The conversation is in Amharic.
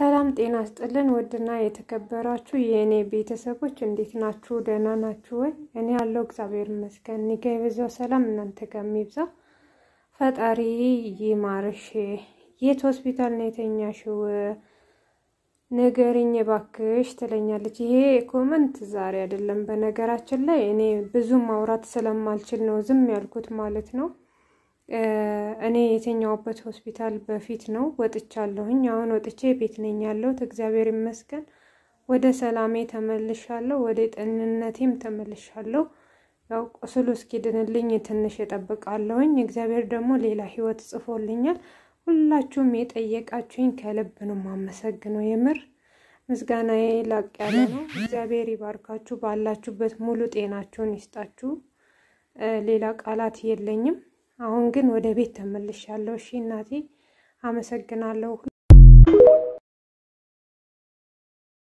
ሰላም ጤና ስጥልን። ውድና የተከበራችሁ የእኔ ቤተሰቦች እንዴት ናችሁ? ደህና ናችሁ ወይ? እኔ ያለው እግዚአብሔር ይመስገን። ኒጋ የበዛው ሰላም እናንተ ጋር የሚብዛ ፈጣሪ ይማርሽ። የት ሆስፒታል ነው የተኛሽው? ንገሪኝ ባክሽ ትለኛለች። ይሄ ኮመንት ዛሬ አይደለም። በነገራችን ላይ እኔ ብዙ ማውራት ስለማልችል ነው ዝም ያልኩት ማለት ነው። እኔ የተኛውበት ሆስፒታል በፊት ነው ወጥቻለሁኝ። አሁን ወጥቼ ቤት ነኝ ያለሁት። እግዚአብሔር ይመስገን ወደ ሰላሜ ተመልሻለሁ፣ ወደ ጤንነቴም ተመልሻለሁ። ያው ቁስሉ እስኪድንልኝ ትንሽ እጠብቃለሁኝ። እግዚአብሔር ደግሞ ሌላ ህይወት ጽፎልኛል። ሁላችሁም የጠየቃችሁኝ ከልብ ነው የማመሰግነው። የምር ምስጋናዬ ላቅ ያለ ነው። እግዚአብሔር ይባርካችሁ፣ ባላችሁበት ሙሉ ጤናችሁን ይስጣችሁ። ሌላ ቃላት የለኝም። አሁን ግን ወደ ቤት ተመልሻለሁ። እሺ እናቴ፣ አመሰግናለሁ።